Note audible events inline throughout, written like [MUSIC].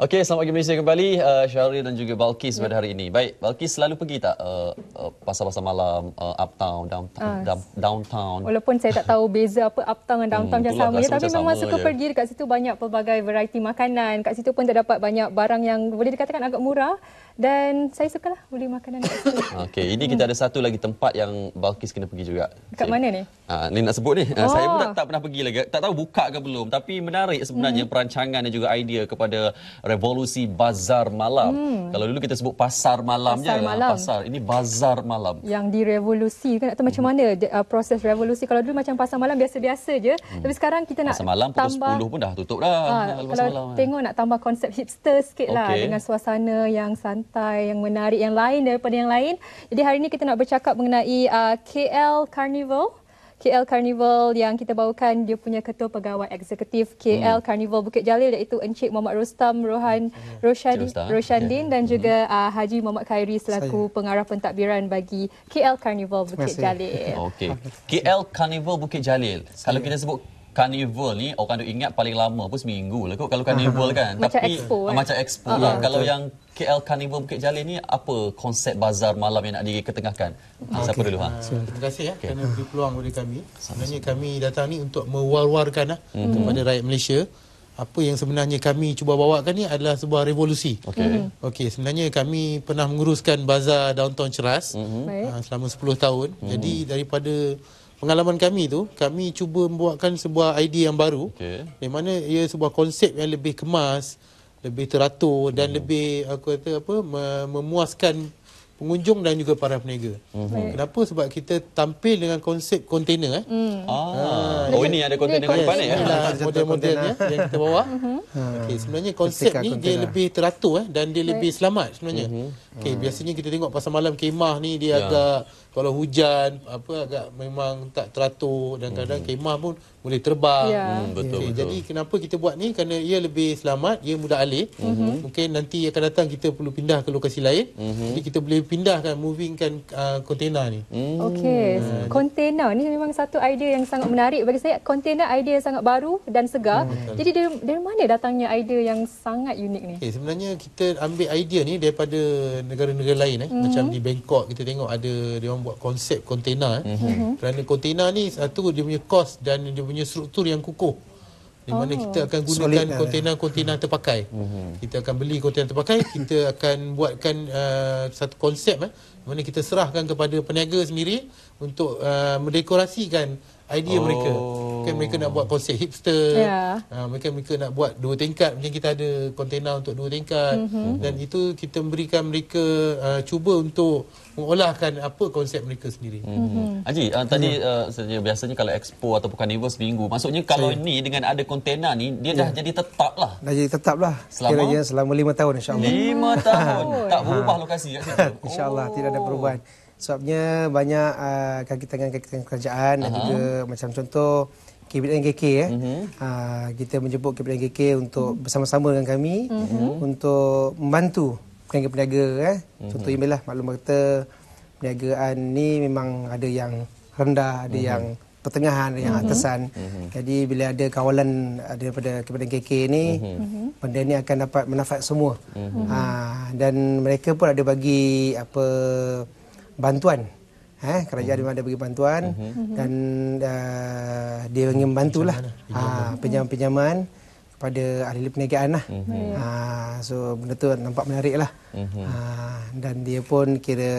Okey, selamat pagi Malaysia kembali. Uh, Syahril dan juga Balkis pada hari ini. Baik, Balkis selalu pergi tak uh, uh, malam, uh, uptown, downtown, uh, ah, downtown? Walaupun saya tak tahu beza apa uptown dan downtown yang hmm, sama. tapi memang sama suka je. pergi dekat situ banyak pelbagai variety makanan. Kat situ pun terdapat banyak barang yang boleh dikatakan agak murah. Dan saya sukalah beli makanan kat sini. [COUGHS] Okey, ini kita ada satu lagi tempat yang Balkis kena pergi juga. Kat mana ni? Ah, ni nak sebut ni. Ah, oh. Saya pun tak, tak pernah pergi lagi. Tak tahu buka ke belum. Tapi menarik sebenarnya hmm. perancangan dan juga idea kepada revolusi bazar malam. Hmm. Kalau dulu kita sebut pasar malam pasar je. Ah, malam. Pasar. Ini bazar malam. Yang direvolusi kan? Atau macam mana uh, proses revolusi? Kalau dulu macam pasar malam biasa-biasa je. Hmm. Tapi sekarang kita nak pasar malam pukul tambah... 10 pun dah tutup dah. Ha, kalau malam, tengok ya. nak tambah konsep hipster sikit okay. lah. Dengan suasana yang santai santai, yang menarik, yang lain daripada yang lain. Jadi hari ini kita nak bercakap mengenai uh, KL Carnival. KL Carnival yang kita bawakan dia punya ketua pegawai eksekutif KL hmm. Carnival Bukit Jalil iaitu Encik Muhammad Rustam Rohan hmm. Roshadi Roshandin yeah. dan hmm. juga uh, Haji Muhammad Khairi selaku Saya. pengarah pentadbiran bagi KL Carnival Bukit Jalil. Okey. KL Carnival Bukit Jalil. Saya. Kalau kita sebut carnival ni orang tu ingat paling lama pun seminggu lah kot kalau carnival [LAUGHS] kan macam tapi expo, kan? macam eh. expo ah, lah uh-huh. kalau yang KL Carnival Bukit Jalil ni apa konsep bazar malam yang nak diketengahkan? ketengahkan okay. siapa dulu ha? uh, terima kasih ya okay. kerana beri peluang kepada kami sebenarnya kami datang ni untuk mewar-warkan lah mm-hmm. kepada rakyat Malaysia apa yang sebenarnya kami cuba bawakan ni adalah sebuah revolusi. Okey. Mm-hmm. Okey, sebenarnya kami pernah menguruskan bazar Downtown Ceras mm-hmm. uh, selama 10 tahun. Mm-hmm. Jadi daripada pengalaman kami tu kami cuba membuatkan sebuah idea yang baru okay. yang mana ia sebuah konsep yang lebih kemas lebih teratur dan hmm. lebih aku kata apa memuaskan pengunjung dan juga para peniaga. Mm-hmm. Kenapa? Sebab kita tampil dengan konsep kontainer. Eh? Mm. Ah. Oh, ini ada kontainer yes. depan ni. Ya? Model-model yang kita bawa. Mhm. Okay, ah. sebenarnya konsep ni dia lebih teratur eh, dan dia lebih selamat sebenarnya. Mm-hmm. Okay, ah. biasanya kita tengok pasal malam kemah ni dia yeah. agak kalau hujan apa agak memang tak teratur dan kadang-kadang mm-hmm. kemah pun boleh terbang. Yeah. Mm, betul, okay, betul. Jadi kenapa kita buat ni? Kerana ia lebih selamat, ia mudah alih. Mm-hmm. Mungkin nanti akan datang kita perlu pindah ke lokasi lain. Mm-hmm. Jadi kita boleh pindahkan movingkan kontena uh, ni. Hmm. Okey, kontena ah, uh, ni memang satu idea yang sangat menarik bagi saya. Kontena idea yang sangat baru dan segar. Hmm. Jadi dari, dari mana datangnya idea yang sangat unik ni? Okay, sebenarnya kita ambil idea ni daripada negara-negara lain eh. Hmm. Macam di Bangkok kita tengok ada dia orang buat konsep kontena eh. Hmm. hmm. Kerana kontena ni satu dia punya kos dan dia punya struktur yang kukuh. Di mana oh. kita akan gunakan lah. kontena-kontena hmm. terpakai. Mm-hmm. Kita akan beli kontena terpakai, kita akan buatkan uh, satu konsep eh, di mana kita serahkan kepada peniaga sendiri untuk uh, mendekorasikan idea oh. mereka kan mereka nak buat konsep hipster yeah. uh, mereka mereka nak buat dua tingkat Mungkin kita ada kontena untuk dua tingkat mm-hmm. dan itu kita memberikan mereka uh, cuba untuk mengolahkan apa konsep mereka sendiri. Mm-hmm. Haji, uh, tadi uh, biasanya kalau expo ataupun carnival seminggu, maksudnya kalau saya. ini dengan ada kontena ni, dia dah ya. jadi tetap lah. Dah jadi tetap lah. Selama? kira selama lima tahun insyaAllah. Lima tahun? tak berubah lokasi? [LAUGHS] insyaAllah oh. tidak ada oh. perubahan sebabnya banyak uh, ah, kaki tangan kaki tangan kerajaan uh-huh. dan juga macam contoh KBNKK eh. Uh-huh. Uh, kita menjemput KBNKK untuk uh-huh. bersama-sama dengan kami uh-huh. untuk membantu peniaga-peniaga eh. Contoh uh-huh. lah maklum kata perniagaan ni memang ada yang rendah, ada uh-huh. yang pertengahan, ada yang uh-huh. atasan. Uh-huh. Jadi bila ada kawalan ah, daripada KBNKK ni, uh-huh. benda ni akan dapat manfaat semua. Uh-huh. Uh, dan mereka pun ada bagi apa bantuan. Eh, kerajaan memang ada bagi bantuan mm-hmm. dan uh, dia ingin membantulah pinjaman-pinjaman lah, ha, kepada ahli perniagaan lah. Mm-hmm. Uh, so benda tu nampak menarik lah. Mm-hmm. Uh, dan dia pun kira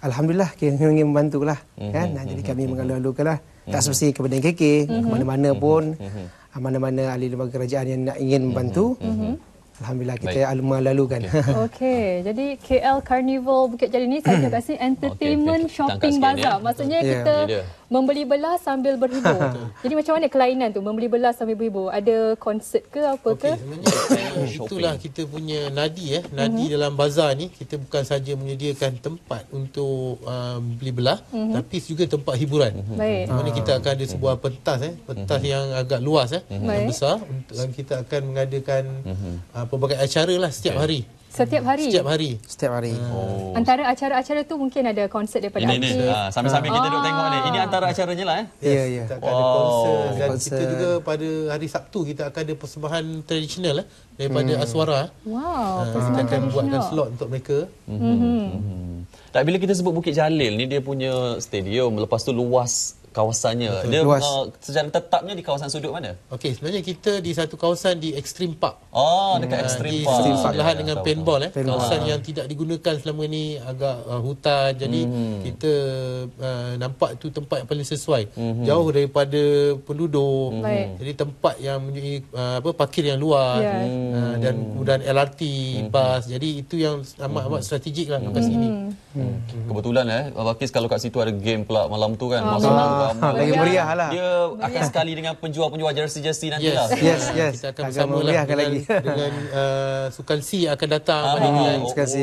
Alhamdulillah kira ingin membantu lah. Mm-hmm. Kan? Jadi kami mhm. mengalu-alukan lah. Mm-hmm. Tak semestinya kepada NKK, mm-hmm. mana-mana pun, mm-hmm. mana-mana ahli lembaga kerajaan yang nak ingin membantu. Mm-hmm. Alhamdulillah kita Baik. alumni lalu kan. Okey, [LAUGHS] okay. jadi KL Carnival Bukit Jalil ni saya [COUGHS] kat sini entertainment okay, okay. shopping bazaar. Ya. Maksudnya yeah. kita yeah membeli belah sambil berhibur. [LAUGHS] Jadi macam mana kelainan tu membeli belah sambil berhibur? Ada konsert ke apa ke? Okay, [COUGHS] itulah kita punya nadi eh. Nadi mm-hmm. dalam bazar ni kita bukan saja menyediakan tempat untuk um, beli belah mm-hmm. tapi juga tempat hiburan. Mhm. Baik. Mm-hmm. Mana kita ah. akan ada sebuah mhm. pentas eh, pentas mm-hmm. yang agak luas eh, mm-hmm. yang besar dan kita akan mengadakan mm-hmm. uh, pelbagai acara lah setiap okay. hari. Setiap hari. Setiap hari. Setiap hari. Ah. Oh. Antara acara-acara tu mungkin ada konsert daripada ini, ini. Ha, sambil-sambil ha. kita ah. duduk tengok ni. Ini antara acaranya lah eh. Ya, yes, ya. Yeah, yeah. Wow. Konsert. Dan konsert. kita juga pada hari Sabtu kita akan ada persembahan tradisional eh daripada hmm. Aswara. Wow. Uh, kita akan buatkan slot untuk mereka. Mhm. Mm-hmm. Tak bila kita sebut Bukit Jalil ni dia punya stadium lepas tu luas kawasannya. Betul, dia luas. Uh, secara tetapnya di kawasan sudut mana? Okey, sebenarnya kita di satu kawasan di Extreme Park. Oh, dekat hmm, Extreme Park. Di sebelah ya, ya, dengan tahu, paintball tahu. eh. Kawasan paintball. Ah. yang tidak digunakan selama ini agak uh, hutan. Jadi hmm. kita uh, nampak tu tempat yang paling sesuai. Hmm. Jauh daripada penduduk. Hmm. Hmm. Jadi tempat yang uh, apa parkir yang luar yeah. hmm. uh, dan kemudian LRT, hmm. bas. Jadi itu yang amat-amat hmm. strategik kawasan hmm. ini. Hmm. hmm. Kebetulan eh Bakis kalau kat situ ada game pula malam tu kan. Ah. Masa malam ah. Lagi meriah lah. Dia meriah. akan sekali dengan penjual-penjual jersey-jersey nanti yes. lah. Yes, yes. Kita akan bersama lah dengan, lagi. [LAUGHS] dengan uh, Sukan C akan datang ah. pada oh, bulan. Sukan C.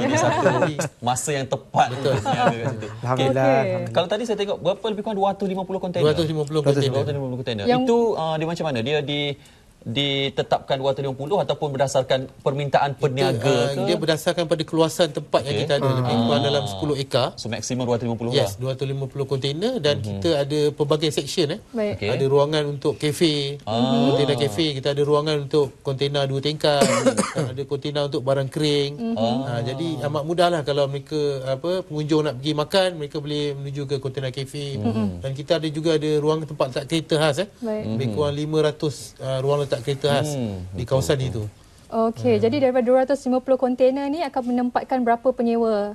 Ini satu [LAUGHS] masa yang tepat. Betul. Yang Alhamdulillah. Okay. Alhamdulillah. Kalau tadi saya tengok berapa lebih kurang 250 kontainer. 250 kontainer. 250 kontainer. Itu uh, dia macam mana? Dia di ditetapkan 250 ataupun berdasarkan permintaan peniaga ah, ke? Dia berdasarkan pada keluasan tempat okay. yang kita ada lebih ah. kurang dalam 10 ekar. So maksimum 250 yes, lah. 250 kontena dan mm-hmm. kita ada pelbagai section eh. Okay. Ada ruangan untuk kafe, kontainer ah. kafe, kita ada ruangan untuk kontena dua tingkat, [COUGHS] ada kontena untuk barang kering. Mm-hmm. Ah. Ha, jadi amat mudahlah kalau mereka apa pengunjung nak pergi makan, mereka boleh menuju ke kontena kafe mm-hmm. dan kita ada juga ada ruang tempat tak kereta khas eh. Baik. Lebih kurang 500 mhm. uh, ruang letak letak kereta khas hmm, di kawasan betul, itu. Okey, hmm. jadi daripada 250 kontena ni akan menempatkan berapa penyewa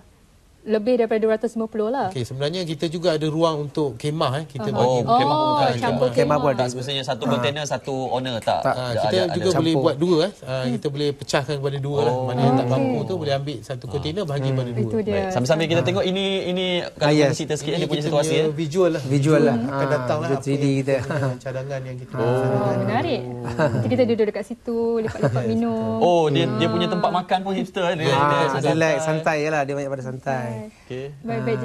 lebih daripada 250 lah. Okey, sebenarnya kita juga ada ruang untuk kemah eh. Kita uh-huh. bagi oh, kemah pun oh, kan. Campur kemah, kemah pun ada. Sebenarnya satu container, uh. satu owner tak? tak. Ha, kita ada, juga ada. boleh campur. buat dua eh. Ha, kita boleh pecahkan kepada dua lah. oh. lah. Mana yang okay. tak mampu tu boleh ambil satu ah. container, bagi hmm. pada dua. Itu dia. Baik. Sambil-sambil kita ha. tengok ini, ini kalau kita cerita sikit, ini dia punya situasi ya. Visual lah. Visual lah. Akan datang lah. Visual kita. Cadangan yang kita. Oh. Menarik. Oh. Nanti kita duduk dekat situ, lepak-lepak minum. Oh, dia dia punya tempat makan pun hipster. Eh. Relax, santai lah. Dia banyak pada santai. Okay. Baik, baik.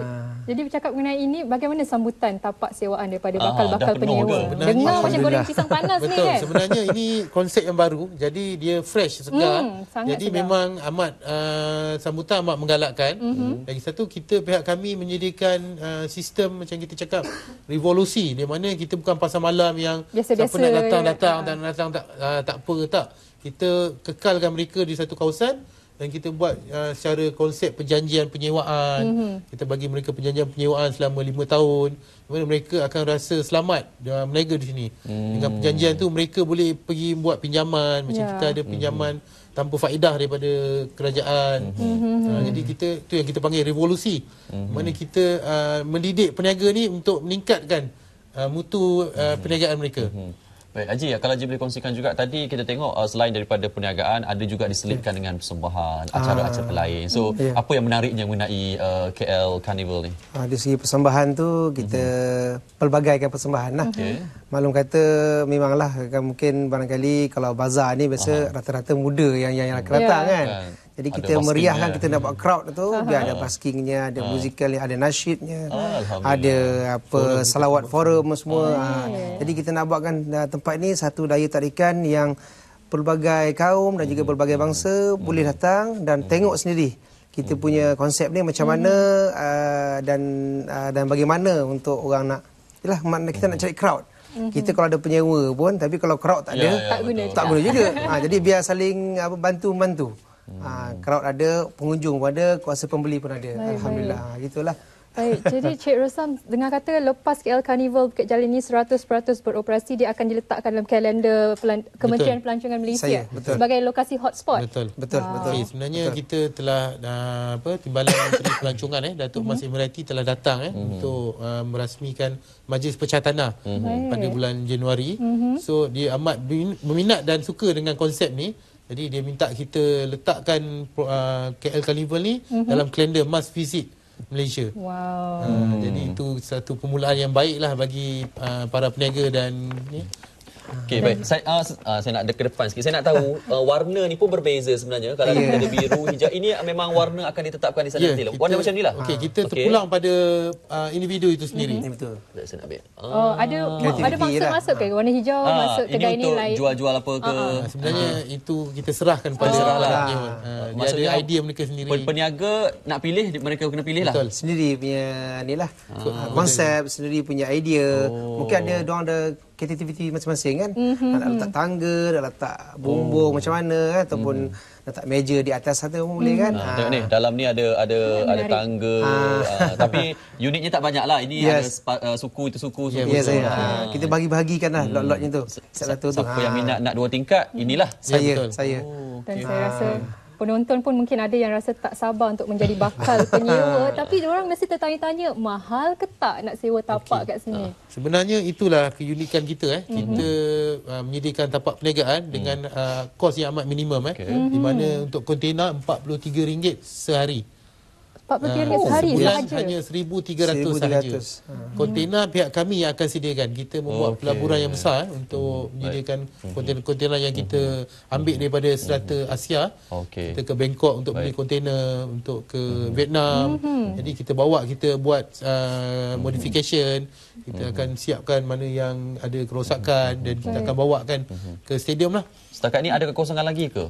Jadi bercakap mengenai ini, bagaimana sambutan tapak sewaan daripada ah, bakal-bakal ah, penyewa? Dengar macam goreng pisang panas Betul. ni eh. kan? Sebenarnya ini konsep yang baru. Jadi dia fresh, segar. Mm, jadi segar. memang amat uh, sambutan amat menggalakkan. Mm-hmm. Lagi satu, kita pihak kami menyediakan uh, sistem macam kita cakap, revolusi. Di mana kita bukan pasal malam yang Biasa-biasa, siapa nak datang-datang ya. datang, ha. dan datang tak, uh, tak apa tak. Kita kekalkan mereka di satu kawasan dan kita buat uh, secara konsep perjanjian penyewaan mm-hmm. kita bagi mereka perjanjian penyewaan selama lima tahun mana mereka akan rasa selamat dalam mereka di sini mm. dengan perjanjian tu mereka boleh pergi buat pinjaman macam yeah. kita ada hmm. pinjaman mm-hmm. tanpa faedah daripada kerajaan mm-hmm. uh, jadi kita tu yang kita panggil revolusi mm-hmm. mana kita uh, mendidik peniaga ni untuk meningkatkan uh, mutu uh, mm-hmm. perniagaan mereka mm-hmm. Baik, Haji, kalau Haji boleh kongsikan juga tadi kita tengok uh, selain daripada perniagaan ada juga diselitkan dengan persembahan, acara-acara ah, lain. So, yeah. apa yang menariknya mengenai uh, KL Carnival ni? Uh, ah, di segi persembahan tu kita mm-hmm. pelbagaikan persembahan lah. Okay. Maklum kata memanglah kan mungkin barangkali kalau bazar ni biasa rata-rata muda yang yang, yang akan datang ya. kan. Yeah. Kan. Jadi kita meriahkan kita dapat hmm. crowd tu, uh-huh. biar ada baskingnya, ada uh-huh. musical ada nasyidnya. Uh, ada apa forum salawat kita forum semua. Uh-huh. uh Jadi kita nak buatkan uh, tempat ni satu daya tarikan yang pelbagai kaum dan juga hmm. pelbagai bangsa uh-huh. boleh datang dan uh-huh. tengok sendiri kita uh-huh. punya konsep ni macam uh-huh. mana uh, dan uh, dan bagaimana untuk orang nak itulah kita uh-huh. nak cari crowd. Mm-hmm. Kita kalau ada penyewa pun tapi kalau crowd tak ya, ada ya, ya, tak, guna tak guna juga. ha, jadi biar saling apa bantu-bantu. Hmm. Ah, crowd ada, pengunjung pun ada, kuasa pembeli pun ada. Baik, Alhamdulillah. Baik. Ah, gitulah. Baik, jadi [LAUGHS] Cik Rosam dengar kata lepas KL Carnival Bukit Jalan ini 100% beroperasi, dia akan diletakkan dalam kalender pelan- Kementerian betul. Pelancongan Malaysia Saya, sebagai lokasi hotspot. Betul. Betul, wow. Ah. betul. Okay, sebenarnya betul. kita telah apa Timbalan Menteri Pelancongan eh Datuk mhm. Mas Imrati telah datang eh mhm. untuk uh, merasmikan Majlis Pecah Tanah mhm. pada bulan Januari. so dia amat meminat dan suka dengan konsep ni jadi dia minta kita letakkan uh, KL Carnival ni mm-hmm. dalam kalender must visit Malaysia. Wow. Uh, hmm. Jadi itu satu permulaan yang baiklah bagi uh, para peniaga dan ni. Okey baik. Saya uh, saya nak dekat depan sikit. Saya nak tahu uh, [LAUGHS] warna ni pun berbeza sebenarnya. Kalau yeah. ada ya. biru, hijau ini memang warna akan ditetapkan di sana yeah, ya, nanti. Lah. Warna kita, macam inilah. Okey, kita terpulang pada uh, individu itu sendiri. Mm-hmm. betul. Tak saya nak ambil. Oh, ada ada bangsa lah. masuk ke warna hijau ha, masuk kedai ini lain. Ini jual-jual apa ke? Uh-huh. Sebenarnya uh-huh. itu kita serahkan pada oh. lah. Ha. Maksudnya ada idea mereka sendiri. Peniaga nak pilih mereka kena pilih lah. Betul. Sendiri punya inilah. Ha. Konsep sendiri punya idea. Oh. Mungkin ada orang ada kreativiti masing-masing kan. Mm-hmm. Nak letak mhm. tangga, nak letak bumbung oh. macam mana kan? ataupun mm letak meja di atas sana pun boleh mhm. kan. Ha, ha. Tengok ni, dalam ni ada ada ya, ada tangga. Ha. Ha. Tapi unitnya tak banyak lah. Ini yes. ada uh, suku itu suku. suku yes, saya. Ha. Kita bagi-bahagikan lah hmm. lot-lotnya tu. Satu tu. Siapa yang minat nak dua tingkat, inilah. Saya, saya. Oh, Dan saya rasa penonton pun mungkin ada yang rasa tak sabar untuk menjadi bakal [LAUGHS] penyewa tapi orang mesti tertanya-tanya mahal ke tak nak sewa tapak okay. kat sini uh, sebenarnya itulah keunikan kita eh mhm. kita mm-hmm. uh, menyediakan tapak perniagaan mm. dengan uh, kos yang amat minimum eh okay. mm-hmm. di mana untuk kontena RM43 sehari 43 oh, hari sebulan sahaja. hanya 1300, 1300 sahaja. Hmm. Kontena pihak kami yang akan sediakan. Kita membuat okay. pelaburan yang besar untuk hmm, menyediakan hmm. kontena-kontena yang kita ambil daripada serata Asia. Okay. Kita ke Bangkok untuk Baik. beli kontena untuk ke Vietnam. Jadi kita bawa kita buat uh, modification. Kita akan siapkan mana yang ada kerosakan dan kita akan bawakan ke stadium lah. Setakat ini ada kekosongan lagi ke?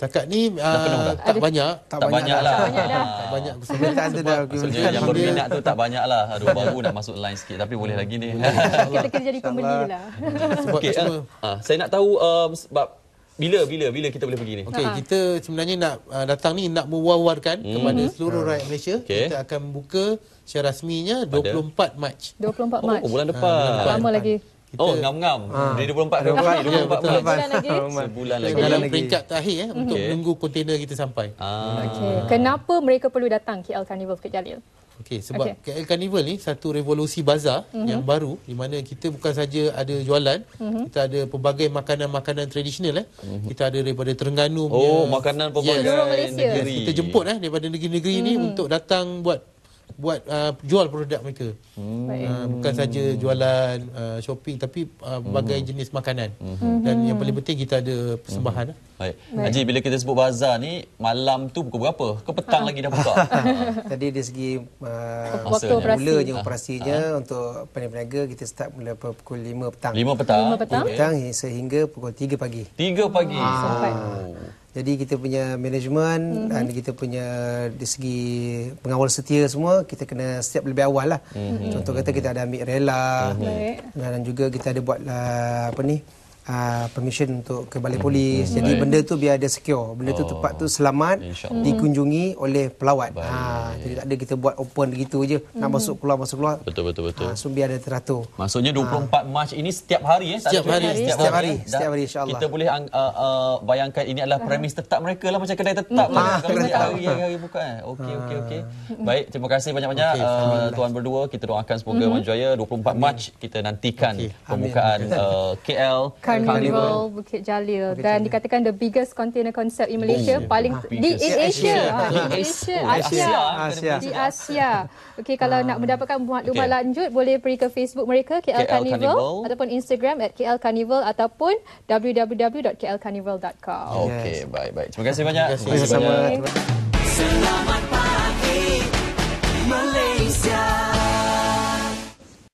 Cakap ni uh, dah tak banyak. Tak, tak banyak, banyak lah. lah. Tak banyak lah. Ah. dah. yang berminat tu tak banyak lah. Aduh, [LAUGHS] baru nak masuk line sikit. Tapi boleh lagi ni. [LAUGHS] Kita kena jadi pembeli lah. [LAUGHS] okay, eh, ah, saya nak tahu um, sebab bila bila bila kita boleh pergi ni. Okey, ah. kita sebenarnya nak uh, datang ni nak mewawarkan hmm. kepada seluruh rakyat Malaysia. Okay. Kita akan buka secara rasminya 24 Mac. 24 Mac. Oh, bulan depan. Uh, bulan depan. Lama lagi kita oh ngam-ngam ah. dari ha. 24 ke 24 sebulan lagi sebulan lagi, sebulan sebulan lagi. lagi. peringkat terakhir eh untuk okay. menunggu kontainer kita sampai ah. okay. kenapa mereka perlu datang KL Carnival ke Jalil Okey sebab okay. KL ni satu revolusi bazar mhm. yang baru di mana kita bukan saja ada jualan mhm. kita ada pelbagai makanan-makanan tradisional eh mhm. kita ada daripada Terengganu Oh makanan pelbagai yes. negeri kita jemput eh daripada negeri-negeri mm untuk datang buat buat uh, jual produk mereka. Hmm. Uh, bukan saja jualan uh, shopping tapi uh, hmm. jenis makanan. Hmm. Dan yang hmm. paling penting kita ada persembahan. Hmm. Eh. Baik. Haji, bila kita sebut bazar ni, malam tu pukul berapa? Ke petang ha. lagi dah buka? [LAUGHS] Tadi dari segi uh, waktu operasi. mulanya ha. operasinya ha. untuk peniaga kita start mula pukul 5 petang. 5 petang. 5 petang. Okay. petang sehingga pukul 3 pagi. 3 pagi. Ha. Oh. Sampai. Jadi kita punya management mm-hmm. dan kita punya di segi pengawal setia semua kita kena siap lebih awal lah. Mm-hmm. Contoh kata kita ada ambil rela mm-hmm. dan juga kita ada buat ah, apa ni uh, permission untuk ke balai hmm, polis. Hmm. Jadi Baik. Hmm. benda tu biar dia secure. Benda oh. tu tempat tu selamat InsyaAllah. dikunjungi oleh pelawat. Ha jadi tak ada kita buat open gitu aje nak hmm. masuk keluar masuk keluar. Betul betul betul. Ha, so biar ada teratur. Maksudnya 24 ha. Ah. Mac ini setiap hari ya. setiap hari setiap, setiap hari, hari eh? setiap hari insyaallah. Kita boleh uh, uh, bayangkan ini adalah premis tetap mereka lah macam kedai tetap hmm. lah. Ha, kalau hari hari buka eh. Okey okey okey. Baik terima kasih banyak-banyak okay, uh, tuan berdua kita doakan semoga hmm. maju 24 Mac kita nantikan pembukaan KL. Carnival, Carnival Bukit Jalil Bukit dan Jalil. dikatakan the biggest container concept in Malaysia Boom. Ah, paling ah, di Asia. Asia. Asia. Asia. Asia. Asia. Asia. Asia. Asia. Okey kalau um, nak mendapatkan maklumat okay. lanjut boleh pergi ke Facebook mereka KL, KL Carnival, Carnival ataupun Instagram at KL Carnival ataupun www.klcarnival.com. Okey yes. baik baik. Terima kasih banyak. Terima Terima kasih. Terima kasih. Terima kasih. Terima kasih. Selamat